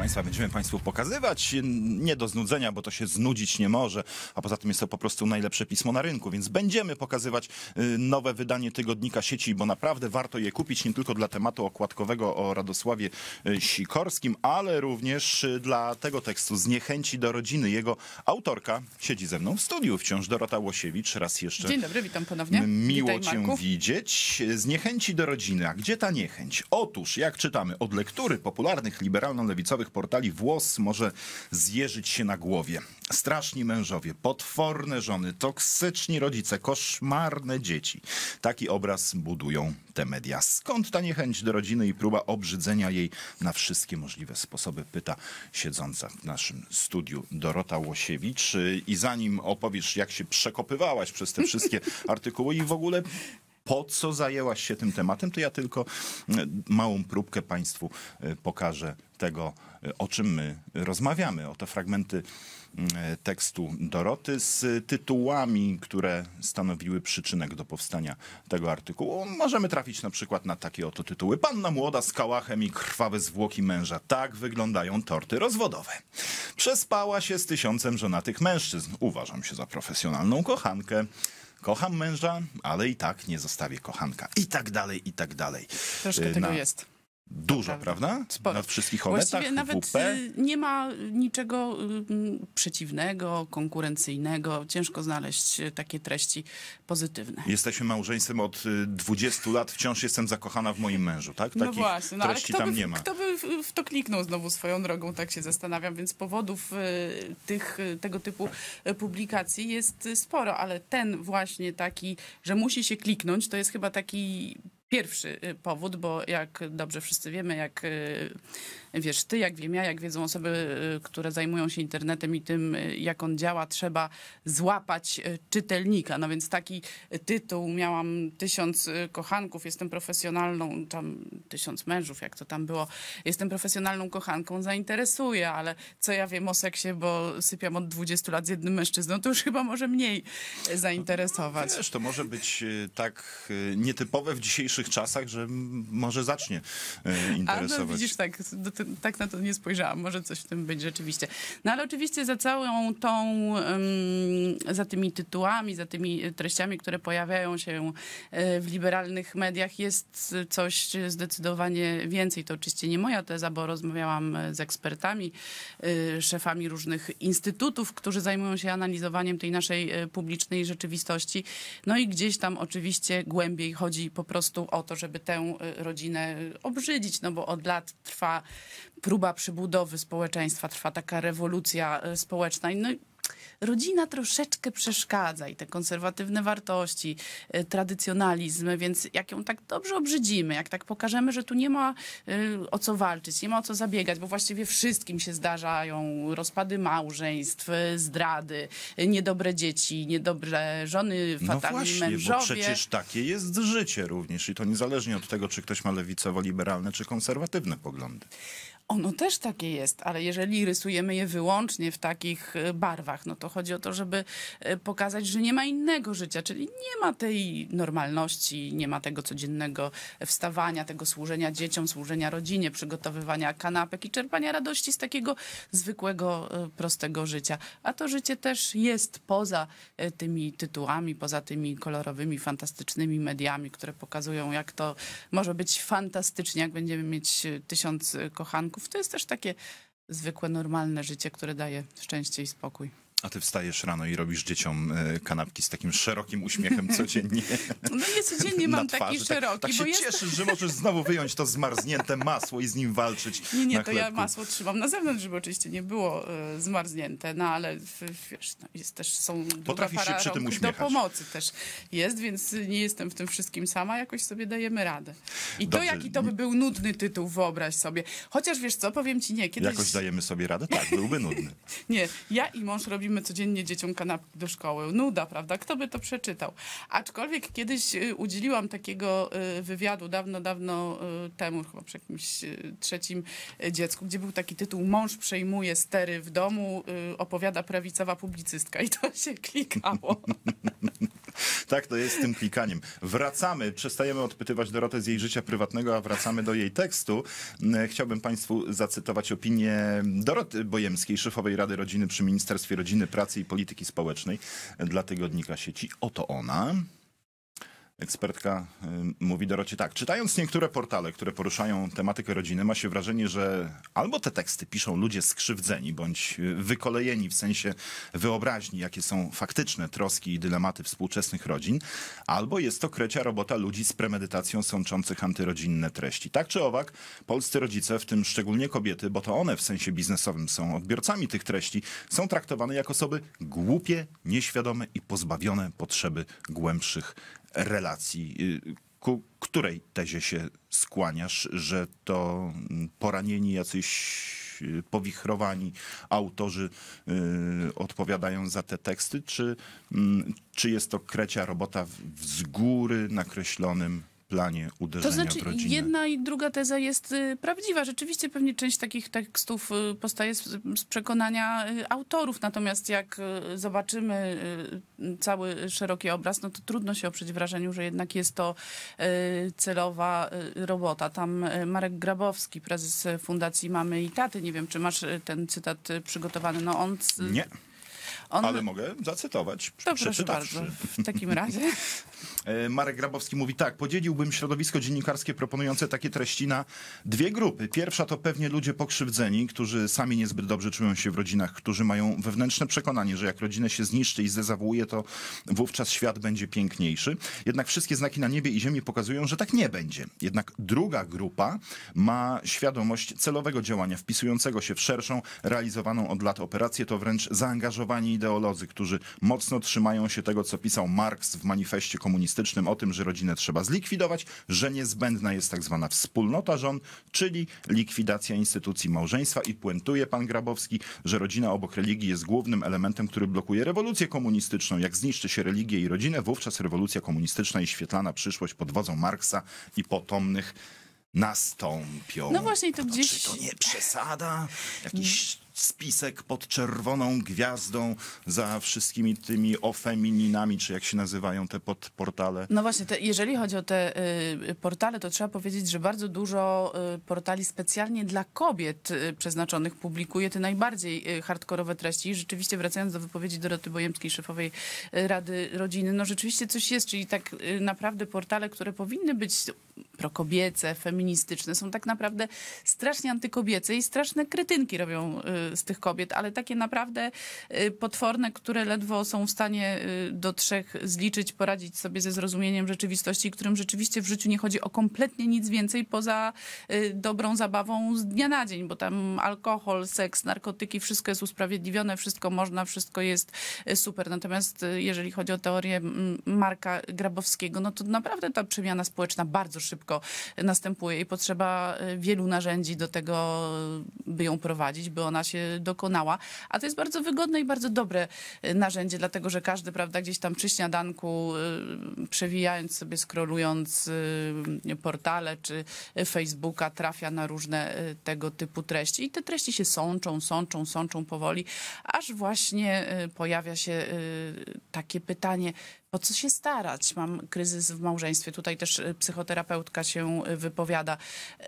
Państwa będziemy Państwu pokazywać. Nie do znudzenia, bo to się znudzić nie może, a poza tym jest to po prostu najlepsze pismo na rynku, więc będziemy pokazywać y, nowe wydanie tygodnika sieci, bo naprawdę warto je kupić nie tylko dla tematu okładkowego o Radosławie y, Sikorskim, ale również y, dla tego tekstu zniechęci do rodziny. Jego autorka siedzi ze mną w studiu wciąż, Dorota Łosiewicz. Raz jeszcze. Dzień dobry, witam ponownie. Miło Witaj, cię Marku. widzieć. zniechęci do rodziny. A gdzie ta niechęć? Otóż, jak czytamy, od lektury popularnych liberalno-lewicowych różnych portali włos może zjeżyć się na głowie. Straszni mężowie, potworne żony, toksyczni rodzice, koszmarne dzieci. Taki obraz budują te media. Skąd ta niechęć do rodziny i próba obrzydzenia jej na wszystkie możliwe sposoby? Pyta siedząca w naszym studiu Dorota Łosiewicz. I zanim opowiesz, jak się przekopywałaś przez te wszystkie artykuły i w ogóle po co zajęłaś się tym tematem, to ja tylko mm, małą próbkę Państwu y, pokażę tego, y, o czym my rozmawiamy. Oto fragmenty mm, tekstu Doroty z tytułami, które stanowiły przyczynek do powstania tego artykułu. Możemy trafić na przykład na takie oto tytuły. Panna młoda z kałachem i krwawe zwłoki męża. Tak wyglądają torty rozwodowe. Przespała się z tysiącem żonatych mężczyzn. Uważam się za profesjonalną kochankę kocham męża, ale i tak nie zostawię kochanka. I tak dalej, i tak dalej. Troszkę y, na, tego jest. Dużo, prawda? Sporo. Nad wszystkich Honetach, Właściwie nawet WP. Y, nie ma niczego y, przeciwnego, konkurencyjnego. Ciężko znaleźć y, takie treści pozytywne. Jesteśmy małżeństwem od 20 lat, wciąż jestem zakochana w moim mężu, tak? No Takich no właśnie, no, treści tam by, nie ma. Kto by w to kliknął znowu swoją drogą, tak się zastanawiam, więc powodów tych, tego typu publikacji jest sporo, ale ten właśnie taki, że musi się kliknąć, to jest chyba taki pierwszy y, powód, bo jak dobrze wszyscy wiemy, jak y, wiesz ty, jak wiem ja, jak wiedzą osoby, y, które zajmują się internetem i tym, jak on działa, trzeba złapać czytelnika. No więc taki tytuł miałam tysiąc kochanków, jestem profesjonalną, tam tysiąc mężów, jak to tam było, jestem profesjonalną kochanką, zainteresuje, ale co ja wiem o seksie, bo sypiam od 20 lat z jednym mężczyzną, to już chyba może mniej zainteresować. Wiesz, to może być tak nietypowe w dzisiejszych czasach, że może zacznie interesować. A no widzisz, tak, tak na to nie spojrzałam, może coś w tym być rzeczywiście. No ale oczywiście za całą tą, za tymi tytułami, za tymi e, treściami, które pojawiają się e, w liberalnych mediach jest coś zdecydowanie więcej. To oczywiście nie moja teza, bo rozmawiałam e, z ekspertami, szefami różnych instytutów, którzy zajmują się analizowaniem tej naszej publicznej rzeczywistości. No i gdzieś tam oczywiście głębiej chodzi po prostu o to, żeby tę y, rodzinę y, obrzydzić, no bo od lat trwa próba przybudowy społeczeństwa, trwa taka rewolucja y, społeczna. No i rodzina troszeczkę przeszkadza i te konserwatywne wartości, e, tradycjonalizm, więc jak ją tak dobrze obrzydzimy, jak tak pokażemy, że tu nie ma e, o co walczyć, nie ma o co zabiegać, bo właściwie wszystkim się zdarzają rozpady małżeństw, e, zdrady, niedobre dzieci, niedobre żony, fatalni no właśnie, mężowie. Bo przecież takie jest życie również i to niezależnie od tego, czy ktoś ma lewicowo-liberalne czy konserwatywne poglądy. Ono też takie jest, ale jeżeli rysujemy je wyłącznie w takich e, barwach, no to chodzi o to, żeby e, pokazać, że nie ma innego życia, czyli nie ma tej normalności, nie ma tego codziennego wstawania, tego służenia dzieciom, służenia rodzinie, przygotowywania kanapek i czerpania radości z takiego zwykłego, e, prostego życia. A to życie też jest poza tymi tytułami, poza tymi kolorowymi, fantastycznymi mediami, które pokazują, jak to może być fantastycznie, jak będziemy mieć tysiąc kochanków to jest też takie zwykłe, normalne życie, które daje szczęście i spokój. A ty wstajesz rano i robisz dzieciom e, kanapki z takim szerokim uśmiechem codziennie. No nie codziennie mam twarzy. taki szeroki. Tak, tak się jest... cieszysz, że możesz znowu wyjąć to zmarznięte masło i z nim walczyć. Nie, nie, to ja masło trzymam na zewnątrz, żeby oczywiście nie było y, zmarznięte, no ale wiesz, no, jest też są Potrafisz się przy tym uśmiechać. do pomocy też jest, więc nie jestem w tym wszystkim sama, jakoś sobie dajemy radę. I Dobrze. to jaki to by był nudny tytuł, wyobraź sobie. Chociaż wiesz co, powiem ci nie, kiedyś... Jakoś dajemy sobie radę? Tak, byłby nudny. nie, ja i mąż robimy robimy codziennie dzieciom kanapki do szkoły. Nuda, prawda? Kto by to przeczytał? Aczkolwiek kiedyś y, udzieliłam takiego y, wywiadu dawno, dawno y, temu, chyba przy jakimś trzecim dziecku, gdzie był taki tytuł Mąż przejmuje stery w domu, opowiada prawicowa publicystka. I to się klikało. Tak to jest z tym klikaniem. Wracamy, przestajemy odpytywać Dorotę z jej życia prywatnego, a wracamy do jej tekstu. Mm, chciałbym Państwu zacytować opinię Doroty Bojemskiej, szefowej Rady Rodziny przy Ministerstwie Rodziny Pracy i Polityki Społecznej dla tygodnika sieci. Oto ona. Ekspertka y, mówi Dorocie tak. Czytając niektóre portale, które poruszają tematykę rodziny, ma się wrażenie, że albo te teksty piszą ludzie skrzywdzeni bądź y, wykolejeni w sensie wyobraźni, jakie są faktyczne troski i dylematy współczesnych rodzin, albo jest to krecia robota ludzi z premedytacją sączących antyrodzinne treści. Tak czy owak, polscy rodzice, w tym szczególnie kobiety, bo to one w sensie biznesowym są odbiorcami tych treści, są traktowane jako osoby głupie, nieświadome i pozbawione potrzeby głębszych relacji. Y, ku której tezie się skłaniasz, że to mm, poranieni jacyś y, powichrowani autorzy y, odpowiadają za te teksty, czy, mm, czy jest to krecia robota w, z góry nakreślonym planie uderzenia to znaczy, w rodzinę. Jedna i druga teza jest y, prawdziwa. Rzeczywiście pewnie część takich tekstów y, powstaje z, z przekonania y, autorów, natomiast jak zobaczymy cały szeroki obraz, no to trudno się oprzeć wrażeniu, że jednak jest to celowa robota. Tam Marek Grabowski, prezes Fundacji Mamy i Taty, nie wiem, czy masz ten cytat przygotowany. No on... Nie. On... Ale mogę zacytować. To no proszę bardzo, w takim razie. E, Marek Grabowski mówi tak, podzieliłbym środowisko dziennikarskie proponujące takie treści na dwie grupy. Pierwsza to pewnie ludzie pokrzywdzeni, którzy sami niezbyt dobrze czują się w rodzinach, którzy mają wewnętrzne przekonanie, że jak rodzinę się zniszczy i zdezawuuje, to wówczas świat będzie piękniejszy. Jednak wszystkie znaki na niebie i ziemi pokazują, że tak nie będzie. Jednak druga grupa ma świadomość celowego działania, wpisującego się w szerszą, realizowaną od lat operację. To wręcz zaangażowani ideolodzy, którzy mocno trzymają się tego, co pisał Marx w manifestie komunistycznym komunistycznym o tym, że rodzinę trzeba zlikwidować, że niezbędna jest tak zwana wspólnota żon, czyli likwidacja instytucji małżeństwa i puentuje pan Grabowski, że rodzina obok religii jest głównym elementem, który blokuje rewolucję komunistyczną. Jak zniszczy się religię i rodzinę, wówczas rewolucja komunistyczna i świetlana przyszłość pod wodzą Marksa i potomnych nastąpią. No właśnie, to gdzieś... Czy to nie przesada? Jakiś spisek pod czerwoną gwiazdą za wszystkimi tymi ofemininami, czy jak się nazywają te podportale. No właśnie, te, jeżeli chodzi o te y, portale, to trzeba powiedzieć, że bardzo dużo y, portali specjalnie dla kobiet y, przeznaczonych publikuje te najbardziej y, hardkorowe treści. I rzeczywiście wracając do wypowiedzi Doroty Bojemskiej, szefowej y, Rady Rodziny, no rzeczywiście coś jest, czyli tak y, naprawdę portale, które powinny być prokobiece, feministyczne, są tak naprawdę strasznie antykobiece i straszne kretynki robią y, z tych kobiet, ale takie naprawdę y, potworne, które ledwo są w stanie y, do trzech zliczyć, poradzić sobie ze zrozumieniem rzeczywistości, którym rzeczywiście w życiu nie chodzi o kompletnie nic więcej poza y, dobrą zabawą z dnia na dzień, bo tam alkohol, seks, narkotyki, wszystko jest usprawiedliwione, wszystko można, wszystko jest super. Natomiast jeżeli chodzi o teorię mm, Marka Grabowskiego, no to naprawdę ta przemiana społeczna bardzo szybko następuje i potrzeba wielu narzędzi do tego, by ją prowadzić, by ona się się dokonała. A to jest bardzo wygodne i bardzo dobre y, narzędzie, dlatego że każdy, prawda, gdzieś tam przy śniadanku, y, przewijając sobie, skrolując y, portale czy Facebooka, trafia na różne tego typu treści. I te treści się sączą, sączą, sączą powoli, aż właśnie pojawia się takie pytanie, po co się starać? Mam kryzys w małżeństwie. Tutaj też y, psychoterapeutka się y, wypowiada.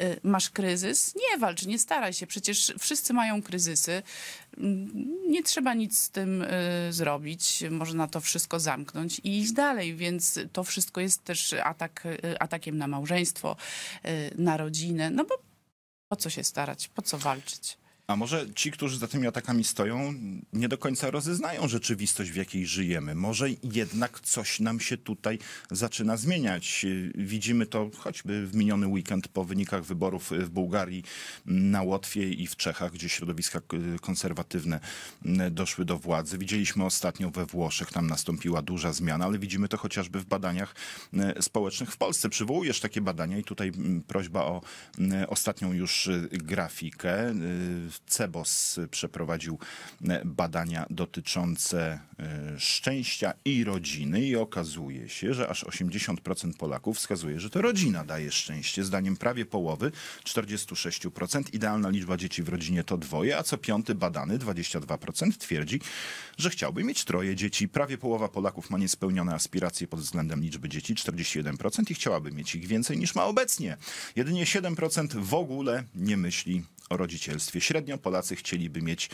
Y, masz kryzys? Nie walcz, nie staraj się. Przecież wszyscy mają kryzysy. Mm, nie trzeba nic z tym zrobić. Można to wszystko zamknąć i iść dalej. Więc to wszystko jest też atak, atakiem na małżeństwo, na rodzinę. No bo po co się starać? Po co walczyć? A może ci, którzy za tymi atakami stoją, nie do końca rozeznają rzeczywistość, w jakiej żyjemy. Może jednak coś nam się tutaj zaczyna zmieniać. Widzimy to choćby w miniony weekend po wynikach wyborów w Bułgarii, na Łotwie i w Czechach, gdzie środowiska konserwatywne doszły do władzy. Widzieliśmy ostatnio we Włoszech, tam nastąpiła duża zmiana, ale widzimy to chociażby w badaniach społecznych w Polsce. Przywołujesz takie badania i tutaj prośba o ostatnią już y, grafikę y, CEBOS przeprowadził e, badania dotyczące e, szczęścia i rodziny i okazuje się, że aż 80% Polaków wskazuje, że to rodzina daje szczęście. Zdaniem prawie połowy, 46%. Idealna liczba dzieci w rodzinie to dwoje, a co piąty badany, 22%, twierdzi, że chciałby mieć troje dzieci. Prawie połowa Polaków ma niespełnione aspiracje pod względem liczby dzieci, 41% i chciałaby mieć ich więcej niż ma obecnie. Jedynie 7% w ogóle nie myśli o rodzicielstwie. Średnio Polacy chcieliby mieć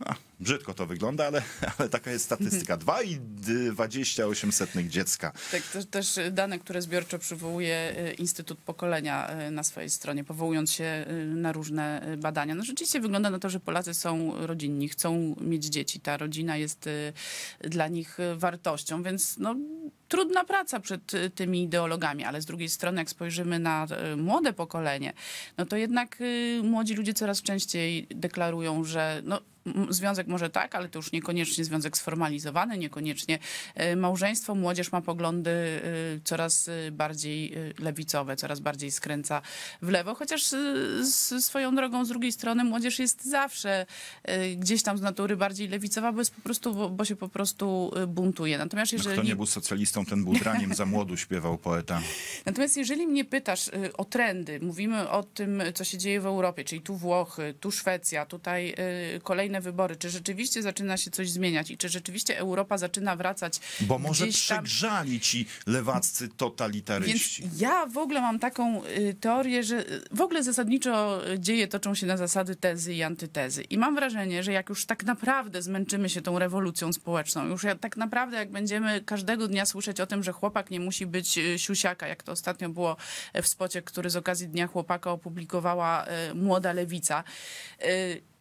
a, brzydko to wygląda, ale, ale taka jest statystyka. 2,28 dziecka. Tak, to też dane, które zbiorczo przywołuje e, Instytut Pokolenia e, na swojej stronie, powołując się e, na różne badania. No rzeczywiście wygląda na to, że Polacy są rodzinni, chcą mieć dzieci. Ta rodzina jest dla nich wartością, więc no, trudna praca przed tymi ideologami, ale z drugiej strony, jak spojrzymy na młode pokolenie, no to jednak młodzi ludzie coraz częściej deklarują, że no, związek może tak, ale to już niekoniecznie związek sformalizowany, niekoniecznie e, małżeństwo. Młodzież ma poglądy e, coraz e, bardziej lewicowe, coraz bardziej skręca w lewo, chociaż swoją drogą z drugiej strony młodzież jest zawsze gdzieś tam z natury bardziej lewicowa, bo, jest po prostu, bo się po prostu buntuje. Natomiast no, jeżeli... kto nie był socjalistą, ten był draniem, za młodu śpiewał poeta. Natomiast jeżeli mnie pytasz o trendy, mówimy o tym, co się dzieje w Europie, czyli tu Włochy, tu Szwecja, tutaj kolejne kolejne wybory, czy rzeczywiście zaczyna się coś zmieniać i czy rzeczywiście Europa zaczyna wracać. Bo może przegrzali ci lewaccy totalitaryści. Więc ja w ogóle mam taką y, teorię, że y, w ogóle zasadniczo y, dzieje toczą się na zasady tezy i antytezy. I mam wrażenie, że jak już tak naprawdę zmęczymy się tą rewolucją społeczną, już tak naprawdę jak będziemy każdego dnia słyszeć o tym, że chłopak nie musi być siusiaka, jak to ostatnio było e, w spocie, który z okazji Dnia Chłopaka opublikowała e, młoda lewica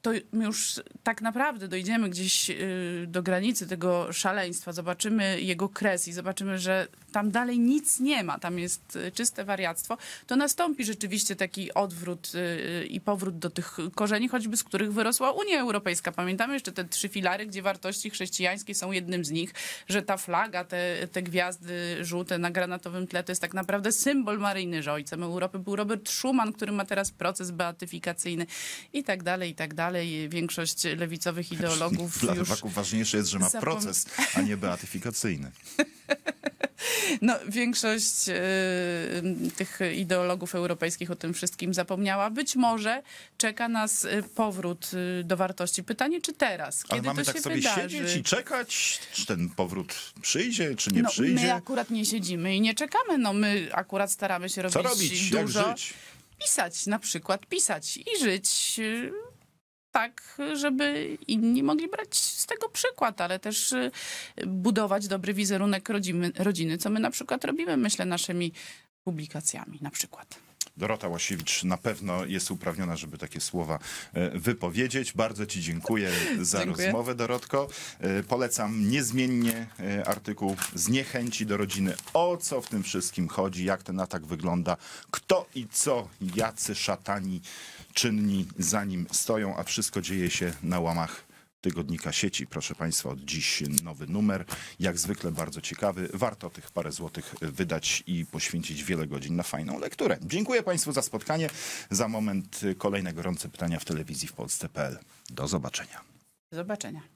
to my już tak naprawdę dojdziemy gdzieś y, do granicy tego szaleństwa, zobaczymy jego kres i zobaczymy, że tam dalej nic nie ma, tam jest y, czyste wariactwo, to nastąpi rzeczywiście taki odwrót y, i powrót do tych korzeni, choćby z których wyrosła Unia Europejska. Pamiętamy jeszcze te trzy filary, gdzie wartości chrześcijańskie są jednym z nich, że ta flaga, te, te gwiazdy żółte na granatowym tle to jest tak naprawdę symbol Maryjny, że ojcem Europy był Robert Schuman, który ma teraz proces beatyfikacyjny i tak dalej, i tak dalej dalej większość lewicowych ideologów Dla już... Dla ważniejsze jest, że ma proces, a nie beatyfikacyjny. No, większość y, tych ideologów europejskich o tym wszystkim zapomniała. Być może czeka nas y, powrót y, do wartości. Pytanie, czy teraz? Kiedy Ale mamy to tak się sobie wydarzy? siedzieć i czekać, czy ten powrót przyjdzie, czy nie no, przyjdzie? My akurat nie siedzimy i nie czekamy. No, my akurat staramy się robić, Co robić? dużo. Pisać na przykład, pisać i żyć y, tak, żeby inni mogli brać z tego przykład, ale też y, budować dobry wizerunek rodzimy, rodziny, co my na przykład robimy, myślę, naszymi publikacjami na przykład. Dorota Łasiewicz na pewno jest uprawniona, żeby takie słowa e, wypowiedzieć. Bardzo Ci dziękuję za dziękuję. rozmowę, Dorotko. E, polecam niezmiennie e, artykuł z niechęci do rodziny. O co w tym wszystkim chodzi, jak ten atak wygląda, kto i co, jacy szatani czynni za nim stoją, a wszystko dzieje się na łamach tygodnika sieci. Proszę Państwa, od dziś nowy numer. Jak zwykle bardzo ciekawy. Warto tych parę złotych wydać i poświęcić wiele godzin na fajną lekturę. Dziękuję Państwu za spotkanie. Za moment kolejne gorące pytania w telewizji w Polsce.pl. Do zobaczenia. Do zobaczenia.